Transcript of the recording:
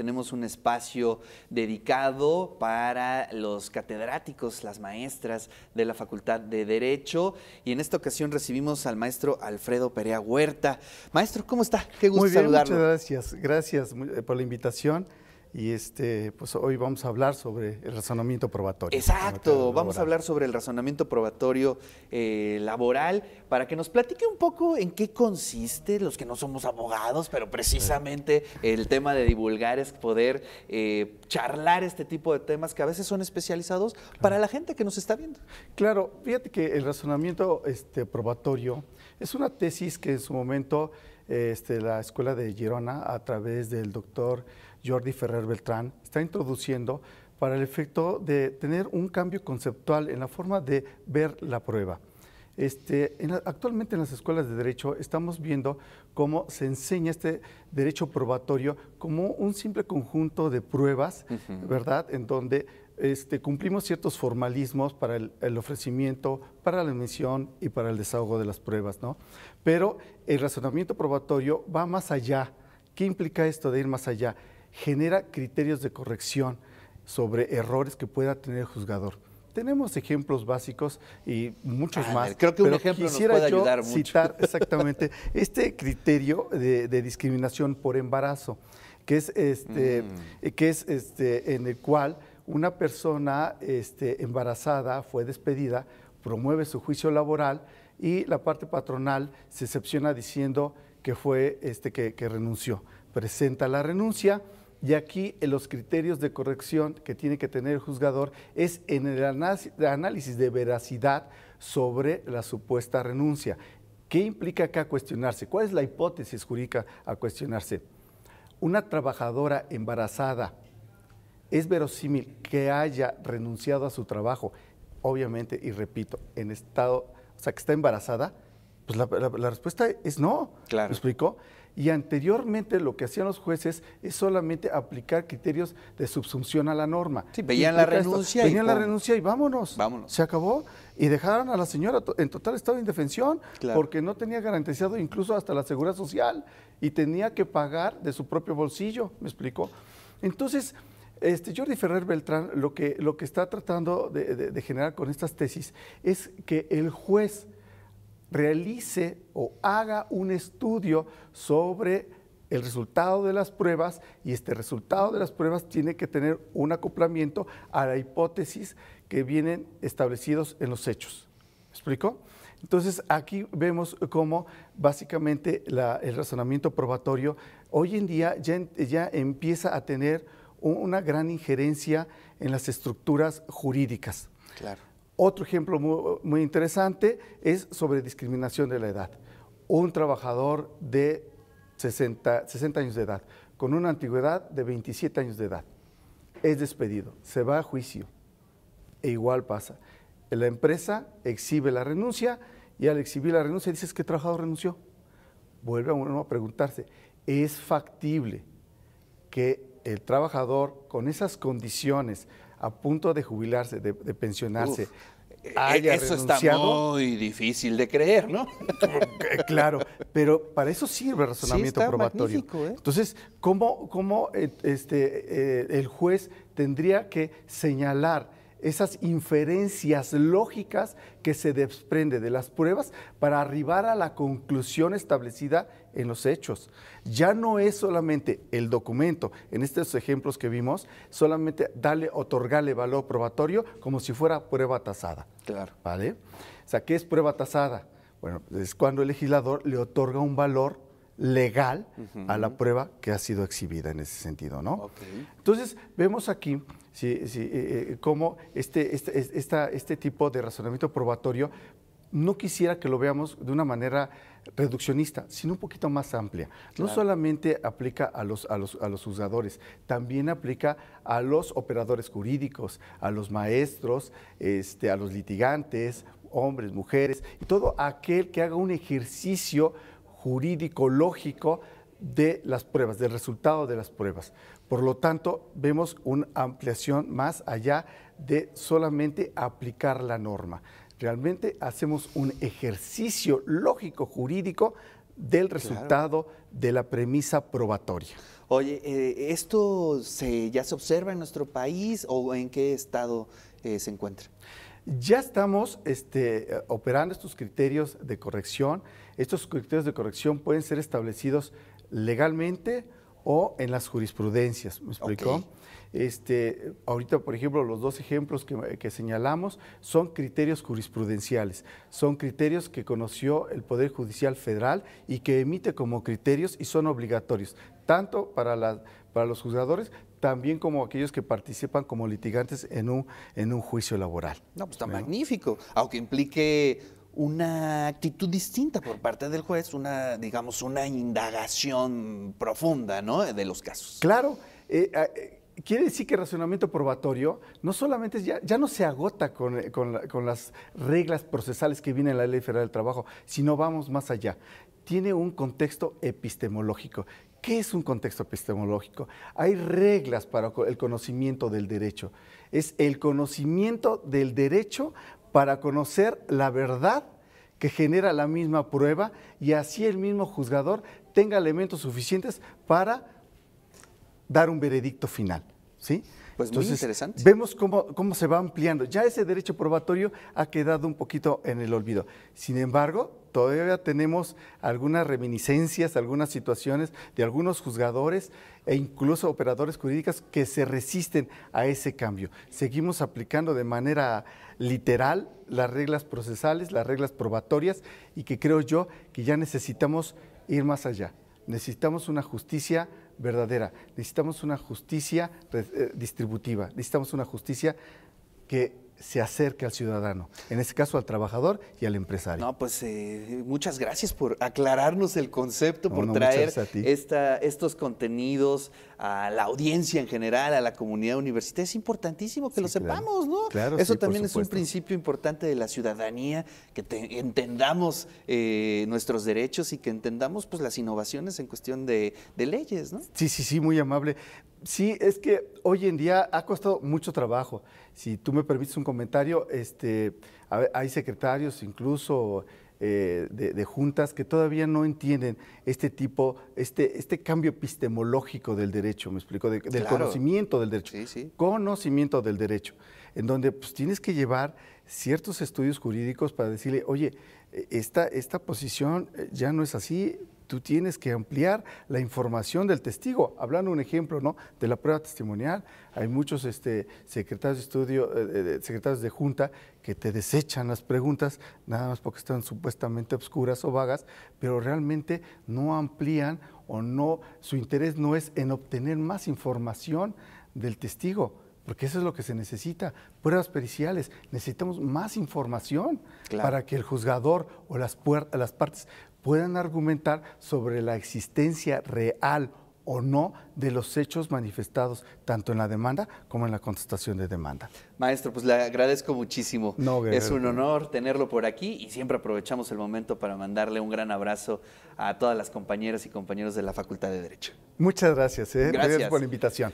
tenemos un espacio dedicado para los catedráticos, las maestras de la Facultad de Derecho. Y en esta ocasión recibimos al maestro Alfredo Perea Huerta. Maestro, ¿cómo está? Qué gusto saludarlo. Muchas gracias, gracias eh, por la invitación. Y este, pues hoy vamos a hablar sobre el razonamiento probatorio. Exacto, vamos a hablar sobre el razonamiento probatorio eh, laboral para que nos platique un poco en qué consiste, los que no somos abogados, pero precisamente el tema de divulgar es poder eh, charlar este tipo de temas que a veces son especializados para la gente que nos está viendo. Claro, fíjate que el razonamiento este, probatorio es una tesis que en su momento este, la Escuela de Girona, a través del doctor Jordi Ferrer Beltrán, está introduciendo para el efecto de tener un cambio conceptual en la forma de ver la prueba. Este, actualmente en las escuelas de derecho estamos viendo cómo se enseña este derecho probatorio como un simple conjunto de pruebas, ¿verdad? En donde este, cumplimos ciertos formalismos para el, ofrecimiento, para la emisión y para el desahogo de las pruebas, ¿no? Pero el razonamiento probatorio va más allá. ¿Qué implica esto de ir más allá? Genera criterios de corrección sobre errores que pueda tener el juzgador. Tenemos ejemplos básicos y muchos ah, más. Creo que un ejemplo quisiera citar exactamente este criterio de, discriminación por embarazo, que es este, mm. que es este, en el cual una persona este, embarazada fue despedida, promueve su juicio laboral y la parte patronal se excepciona diciendo que fue este, que, que renunció. Presenta la renuncia. Y aquí los criterios de corrección que tiene que tener el juzgador es en el análisis de veracidad sobre la supuesta renuncia. ¿Qué implica acá cuestionarse? ¿Cuál es la hipótesis jurídica a cuestionarse? Una trabajadora embarazada es verosímil que haya renunciado a su trabajo, obviamente, y repito, en estado, o sea, que está embarazada, pues la, respuesta es no. Claro. ¿Me explicó? Y anteriormente lo que hacían los jueces es solamente aplicar criterios de subsunción a la norma. Sí, veían la renuncia. Veían la renuncia y vámonos. Vámonos. Se acabó. Y dejaron a la señora en total estado de indefensión porque no tenía garantizado incluso hasta la seguridad social y tenía que pagar de su propio bolsillo. ¿Me explicó? Entonces, este, Jordi Ferrer Beltrán lo que, lo que está tratando de, generar con estas tesis es que el juez realice o haga un estudio sobre el resultado de las pruebas y este resultado de las pruebas tiene que tener un acoplamiento a la hipótesis que vienen establecidos en los hechos. ¿Me explico? Entonces aquí vemos cómo básicamente el razonamiento probatorio hoy en día ya empieza a tener una gran injerencia en las estructuras jurídicas. Claro. Otro ejemplo muy, interesante es sobre discriminación de la edad. Un trabajador de 60, 60 años de edad con una antigüedad de 27 años de edad es despedido, se va a juicio e igual pasa. La empresa exhibe la renuncia y al exhibir la renuncia dices que el trabajador renunció. Vuelve a uno a preguntarse, ¿es factible que el trabajador con esas condiciones a punto de jubilarse, de, pensionarse, eh, eh, eso está muy difícil de creer, ¿no? Eh, claro, pero para eso sirve el razonamiento probatorio. Entonces, ¿cómo, este, el juez tendría que señalar esas inferencias lógicas que se desprende de las pruebas para arribar a la conclusión establecida en los hechos. Ya no es solamente el documento, en estos ejemplos que vimos, solamente darle, otorgarle valor probatorio como si fuera prueba tasada. Claro. ¿Vale? O sea, ¿qué es prueba tasada? Bueno, es cuando el legislador le otorga un valor legal a la prueba que ha sido exhibida en ese sentido, ¿no? Entonces, vemos aquí eh, eh, cómo este, este, este tipo de razonamiento probatorio no quisiera que lo veamos de una manera reduccionista, sino un poquito más amplia. No solamente aplica a los, a, los, a los juzgadores, también aplica a los operadores jurídicos, a los maestros, este, a los litigantes, hombres, mujeres, y todo aquel que haga un ejercicio jurídico lógico de las pruebas, del resultado de las pruebas. Por lo tanto, vemos una ampliación más allá de solamente aplicar la norma. Realmente hacemos un ejercicio lógico jurídico del resultado de la premisa probatoria. Oye, eh, ¿esto se, ya se observa en nuestro país o en qué estado eh, se encuentra? Ya estamos este, eh, operando estos criterios de corrección. Estos criterios de corrección pueden ser establecidos legalmente o en las jurisprudencias, ¿me explicó? Este, ahorita, por ejemplo, los dos ejemplos que, señalamos son criterios jurisprudenciales, son criterios que conoció el Poder Judicial Federal y que emite como criterios y son obligatorios, tanto para, para los juzgadores también como aquellos que participan como litigantes en un, en un juicio laboral. No, pues está magnífico, aunque implique una actitud distinta por parte del juez, una, digamos, una indagación profunda, ¿no? De los casos. Claro. Eh, eh, quiere decir que el razonamiento probatorio no solamente ya, ya no se agota con, eh, con, las reglas procesales que viene en la Ley Federal del Trabajo, sino vamos más allá. Tiene un contexto epistemológico. ¿Qué es un contexto epistemológico? Hay reglas para el conocimiento del derecho. Es el conocimiento del derecho para conocer la verdad que genera la misma prueba y así el mismo juzgador tenga elementos suficientes para dar un veredicto final. ¿sí? Pues Entonces, interesante. Vemos cómo, cómo se va ampliando. Ya ese derecho probatorio ha quedado un poquito en el olvido. Sin embargo, todavía tenemos algunas reminiscencias, algunas situaciones de algunos juzgadores e incluso operadores jurídicos que se resisten a ese cambio. Seguimos aplicando de manera literal las reglas procesales, las reglas probatorias y que creo yo que ya necesitamos ir más allá. Necesitamos una justicia verdadera. Necesitamos una justicia eh, distributiva, necesitamos una justicia que se acerque al ciudadano, en este caso al trabajador y al empresario. No, pues eh, muchas gracias por aclararnos el concepto, por traer estos contenidos a la audiencia en general, a la comunidad universitaria. Es importantísimo que lo sepamos, ¿no? Claro, Eso también es un principio importante de la ciudadanía, que entendamos eh, nuestros derechos y que entendamos pues, las innovaciones en cuestión de, de leyes, ¿no? Sí, sí, sí, muy amable. Sí, es que hoy en día ha costado mucho trabajo si tú me permites un comentario, este, hay secretarios incluso eh, de, juntas que todavía no entienden este tipo, este, este cambio epistemológico del derecho, me explico, del conocimiento del derecho. Conocimiento del derecho, en donde pues, tienes que llevar ciertos estudios jurídicos para decirle, oye, e, esta, esta posición eh, ya no es así, tú tienes que ampliar la información del testigo. Hablando un ejemplo ¿no? de la prueba testimonial, hay muchos este, secretarios de estudio, eh, secretarios de junta que te desechan las preguntas, nada más porque están supuestamente obscuras o vagas, pero realmente no amplían o no, su interés no es en obtener más información del testigo, porque eso es lo que se necesita, pruebas periciales, necesitamos más información para que el juzgador o las, las partes puedan argumentar sobre la existencia real o no de los hechos manifestados tanto en la demanda como en la contestación de demanda. Maestro, pues le agradezco muchísimo. No, es un honor tenerlo por aquí y siempre aprovechamos el momento para mandarle un gran abrazo a todas las compañeras y compañeros de la Facultad de Derecho. Muchas gracias, ¿eh? gracias. gracias por la invitación.